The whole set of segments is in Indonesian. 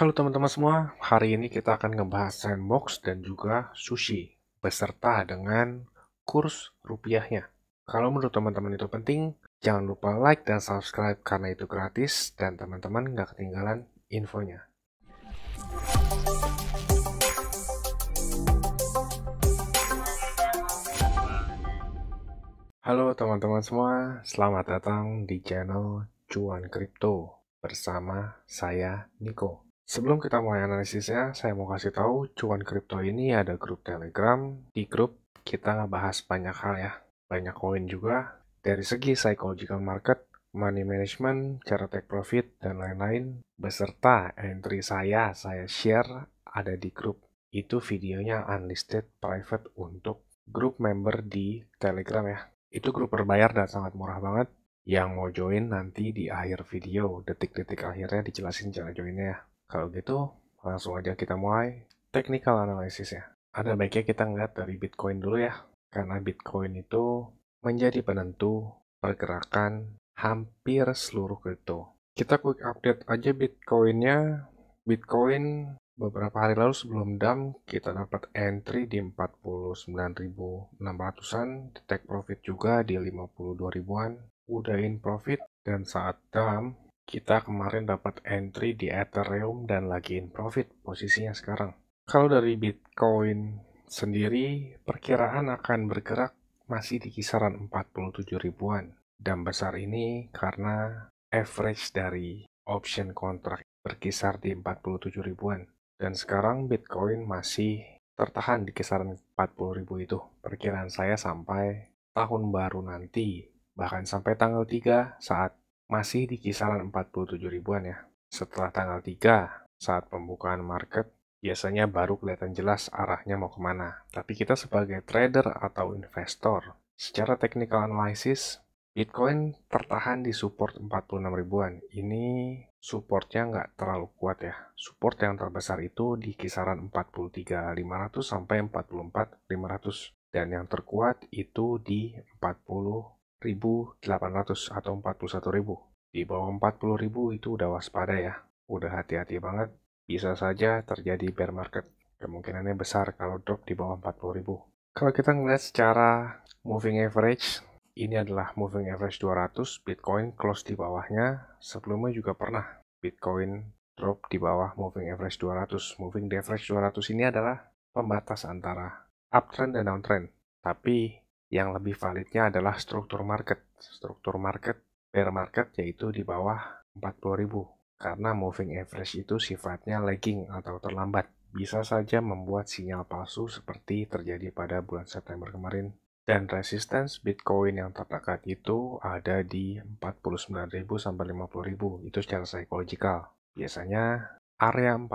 Halo teman-teman semua, hari ini kita akan ngebahas sandbox dan juga sushi beserta dengan kurs rupiahnya. Kalau menurut teman-teman itu penting, jangan lupa like dan subscribe karena itu gratis dan teman-teman nggak ketinggalan infonya. Halo teman-teman semua, selamat datang di channel Cuan Crypto bersama saya Niko. Sebelum kita mulai analisisnya, saya mau kasih tahu cuan kripto ini ada grup Telegram. Di grup kita ngebahas banyak hal ya, banyak koin juga. Dari segi psychological market, money management, cara take profit, dan lain-lain. Beserta entry saya, saya share ada di grup. Itu videonya unlisted private untuk grup member di Telegram ya. Itu grup berbayar dan sangat murah banget. Yang mau join nanti di akhir video, detik-detik akhirnya dijelasin cara joinnya ya. Kalau gitu, langsung aja kita mulai technical ya. Ada baiknya kita ngeliat dari Bitcoin dulu ya, karena Bitcoin itu menjadi penentu pergerakan hampir seluruh crypto. Kita quick update aja Bitcoinnya. Bitcoin beberapa hari lalu sebelum dump kita dapat entry di 49.600-an, detect profit juga di 52.000-an, udahin profit dan saat dump kita kemarin dapat entry di Ethereum dan lagi in profit posisinya sekarang. Kalau dari Bitcoin sendiri, perkiraan akan bergerak masih di kisaran 47 ribuan. Dan besar ini karena average dari option kontrak berkisar di 47 ribuan. Dan sekarang Bitcoin masih tertahan di kisaran 40 ribu itu. Perkiraan saya sampai tahun baru nanti, bahkan sampai tanggal 3 saat masih di kisaran 47 ribuan ya. Setelah tanggal 3, saat pembukaan market, biasanya baru kelihatan jelas arahnya mau kemana. Tapi kita sebagai trader atau investor, secara technical analysis, Bitcoin tertahan di support 46 ribuan. Ini supportnya nggak terlalu kuat ya. Support yang terbesar itu di kisaran 43.500 sampai 44.500. Dan yang terkuat itu di 40 1.800 atau 41.000. Di bawah 40.000 itu udah waspada ya, udah hati-hati banget. Bisa saja terjadi bear market. Kemungkinannya besar kalau drop di bawah 40.000. Kalau kita ngeliat secara moving average, ini adalah moving average 200, Bitcoin close di bawahnya, sebelumnya juga pernah Bitcoin drop di bawah moving average 200. Moving average 200 ini adalah pembatas antara uptrend dan downtrend. Tapi yang lebih validnya adalah struktur market. Struktur market bear market yaitu di bawah 40.000 karena moving average itu sifatnya lagging atau terlambat. Bisa saja membuat sinyal palsu seperti terjadi pada bulan September kemarin. Dan resistance Bitcoin yang terdekat itu ada di 49.000 sampai 50.000. Itu secara psikologikal. Biasanya area 46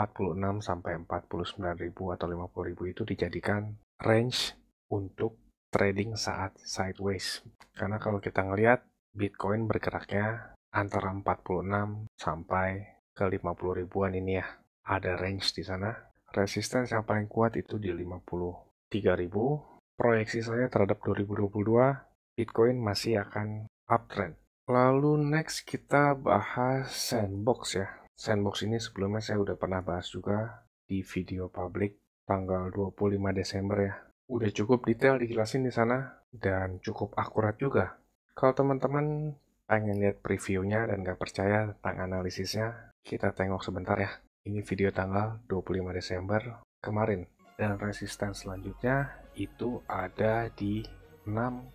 sampai 49.000 atau 50.000 itu dijadikan range untuk trading saat sideways. Karena kalau kita ngelihat Bitcoin bergeraknya antara 46 sampai ke 50 ribuan ini ya. Ada range di sana. Resisten yang paling kuat itu di 53 ribu. Proyeksi saya terhadap 2022, Bitcoin masih akan uptrend. Lalu next kita bahas sandbox ya. Sandbox ini sebelumnya saya udah pernah bahas juga di video publik tanggal 25 Desember ya udah cukup detail dijelasin di sana dan cukup akurat juga. Kalau teman-teman pengen lihat previewnya dan gak percaya tentang analisisnya, kita tengok sebentar ya. Ini video tanggal 25 Desember kemarin. Dan resisten selanjutnya itu ada di 6,8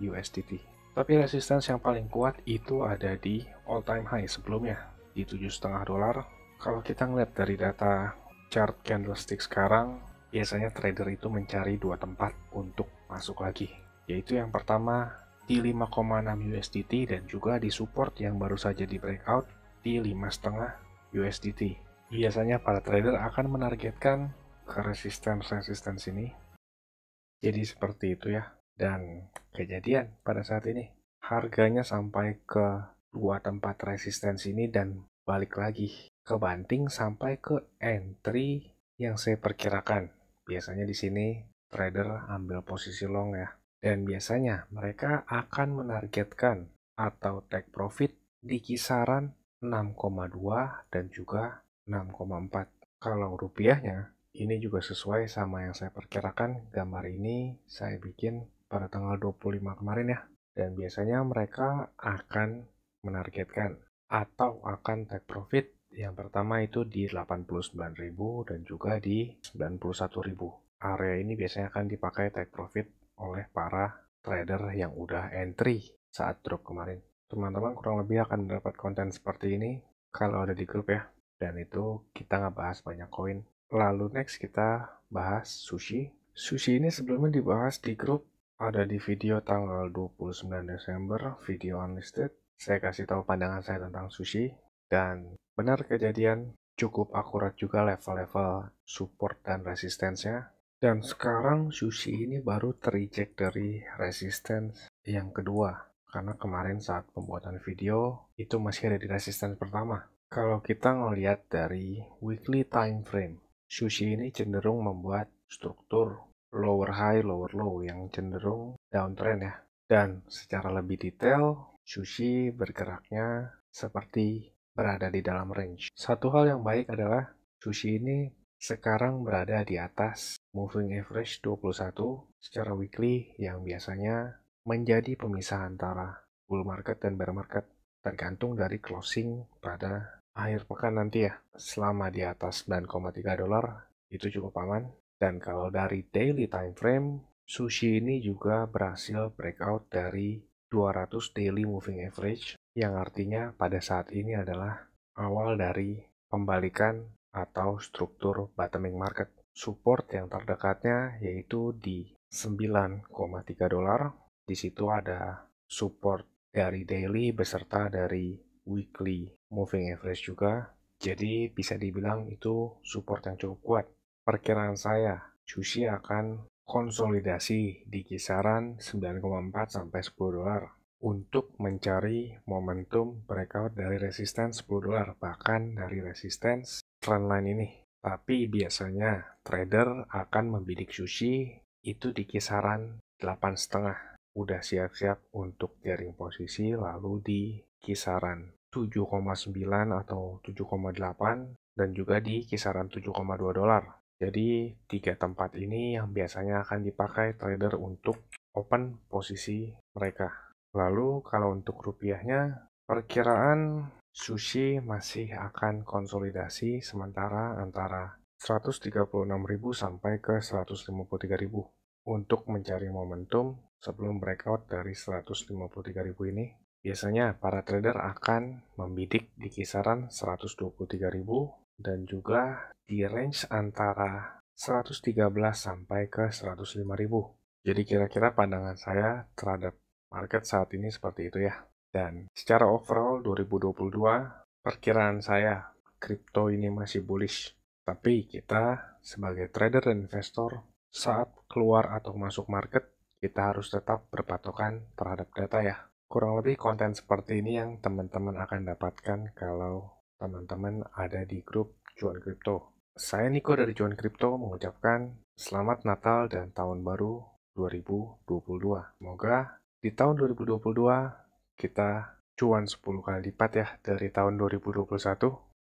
USDT. Tapi resistance yang paling kuat itu ada di all time high sebelumnya di 7,5 dolar. Kalau kita ngeliat dari data chart candlestick sekarang biasanya trader itu mencari dua tempat untuk masuk lagi, yaitu yang pertama di 5,6 USDT dan juga di support yang baru saja di breakout di 5,5 USDT. Biasanya para trader akan menargetkan ke resistensi resistance ini Jadi seperti itu ya. Dan kejadian pada saat ini harganya sampai ke dua tempat resistensi ini dan balik lagi ke banting sampai ke entry yang saya perkirakan. Biasanya di sini trader ambil posisi long ya. Dan biasanya mereka akan menargetkan atau take profit di kisaran 6,2 dan juga 6,4. Kalau rupiahnya, ini juga sesuai sama yang saya perkirakan. Gambar ini saya bikin pada tanggal 25 kemarin ya. Dan biasanya mereka akan menargetkan atau akan take profit yang pertama itu di 89.000 dan juga di 91.000. Area ini biasanya akan dipakai take profit oleh para trader yang udah entry saat drop kemarin. Teman-teman kurang lebih akan mendapat konten seperti ini kalau ada di grup ya. Dan itu kita nggak bahas banyak koin. Lalu next kita bahas sushi. Sushi ini sebelumnya dibahas di grup ada di video tanggal 29 Desember, video unlisted. Saya kasih tahu pandangan saya tentang sushi dan benar kejadian cukup akurat juga level-level support dan resistensnya. Dan sekarang Sushi ini baru check dari resistance yang kedua. Karena kemarin saat pembuatan video itu masih ada di resistance pertama. Kalau kita ngelihat dari weekly time frame, Sushi ini cenderung membuat struktur lower high, lower low yang cenderung downtrend ya. Dan secara lebih detail, Sushi bergeraknya seperti berada di dalam range. Satu hal yang baik adalah Sushi ini sekarang berada di atas moving average 21 secara weekly yang biasanya menjadi pemisah antara bull market dan bear market tergantung dari closing pada akhir pekan nanti ya. Selama di atas 9,3 dolar itu cukup aman dan kalau dari daily time frame Sushi ini juga berhasil breakout dari 200 daily moving average yang artinya pada saat ini adalah awal dari pembalikan atau struktur bottoming market. Support yang terdekatnya yaitu di 9,3 dolar. Di situ ada support dari daily beserta dari weekly moving average juga. Jadi bisa dibilang itu support yang cukup kuat. Perkiraan saya, Juicy akan konsolidasi di kisaran 9,4 sampai 10 dolar untuk mencari momentum breakout dari resisten 10 dolar, bahkan dari resisten trendline ini. Tapi biasanya trader akan membidik sushi itu di kisaran 8,5. Udah siap-siap untuk jaring posisi lalu di kisaran 7,9 atau 7,8 dan juga di kisaran 7,2 dolar. Jadi tiga tempat ini yang biasanya akan dipakai trader untuk open posisi mereka. Lalu kalau untuk rupiahnya, perkiraan Sushi masih akan konsolidasi sementara antara 136.000 sampai ke 153.000 untuk mencari momentum sebelum breakout dari 153.000 ini. Biasanya para trader akan membidik di kisaran 123.000 dan juga di range antara 113 sampai ke 105.000. Jadi kira-kira pandangan saya terhadap Market saat ini seperti itu ya. Dan secara overall 2022 perkiraan saya kripto ini masih bullish. Tapi kita sebagai trader dan investor saat keluar atau masuk market kita harus tetap berpatokan terhadap data ya. Kurang lebih konten seperti ini yang teman-teman akan dapatkan kalau teman-teman ada di grup Cuan crypto. Saya Niko dari Cuan crypto mengucapkan selamat Natal dan tahun baru 2022. Semoga di tahun 2022 kita cuan 10 kali lipat ya dari tahun 2021.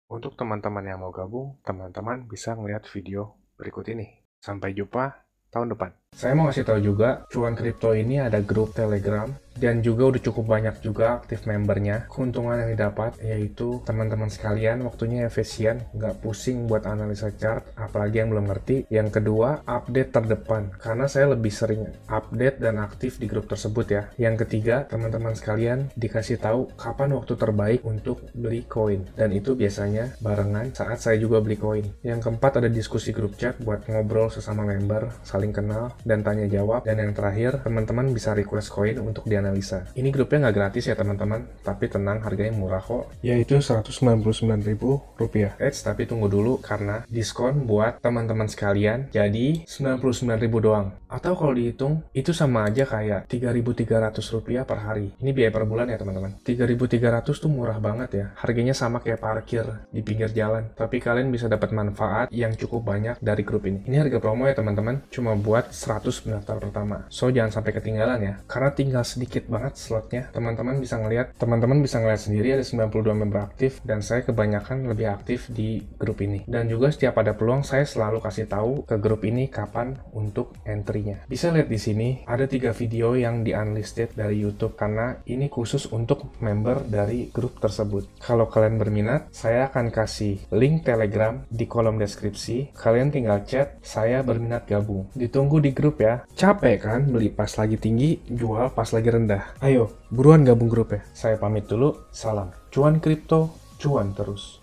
Untuk teman-teman yang mau gabung, teman-teman bisa melihat video berikut ini. Sampai jumpa tahun depan. Saya mau kasih tahu juga, cuan kripto ini ada grup Telegram dan juga udah cukup banyak juga aktif membernya. Keuntungan yang didapat yaitu teman-teman sekalian waktunya efisien, nggak pusing buat analisa chart, apalagi yang belum ngerti. Yang kedua, update terdepan, karena saya lebih sering update dan aktif di grup tersebut ya. Yang ketiga, teman-teman sekalian dikasih tahu kapan waktu terbaik untuk beli koin, dan itu biasanya barengan saat saya juga beli koin. Yang keempat, ada diskusi grup chat buat ngobrol sesama member, saling kenal, dan tanya jawab. Dan yang terakhir, teman-teman bisa request koin untuk dianalisa. Ini grupnya nggak gratis ya teman-teman, tapi tenang harganya murah kok. Yaitu 199.000 rupiah. Eits, tapi tunggu dulu karena diskon buat teman-teman sekalian jadi 99.000 doang. Atau kalau dihitung, itu sama aja kayak 3.300 rupiah per hari. Ini biaya per bulan ya teman-teman. 3.300 tuh murah banget ya. Harganya sama kayak parkir di pinggir jalan. Tapi kalian bisa dapat manfaat yang cukup banyak dari grup ini. Ini harga promo ya teman-teman. Cuma buat 100 pendaftar pertama. So jangan sampai ketinggalan ya, karena tinggal sedikit banget slotnya. Teman-teman bisa ngelihat, teman-teman bisa ngelihat sendiri ada 92 member aktif dan saya kebanyakan lebih aktif di grup ini. Dan juga setiap ada peluang saya selalu kasih tahu ke grup ini kapan untuk entry-nya. Bisa lihat di sini ada tiga video yang di unlisted dari YouTube karena ini khusus untuk member dari grup tersebut. Kalau kalian berminat, saya akan kasih link Telegram di kolom deskripsi. Kalian tinggal chat, saya berminat gabung. Ditunggu di grup ya. Capek kan beli pas lagi tinggi, jual pas lagi rendah. Ayo, buruan gabung grup ya. Saya pamit dulu, salam. Cuan kripto, cuan terus.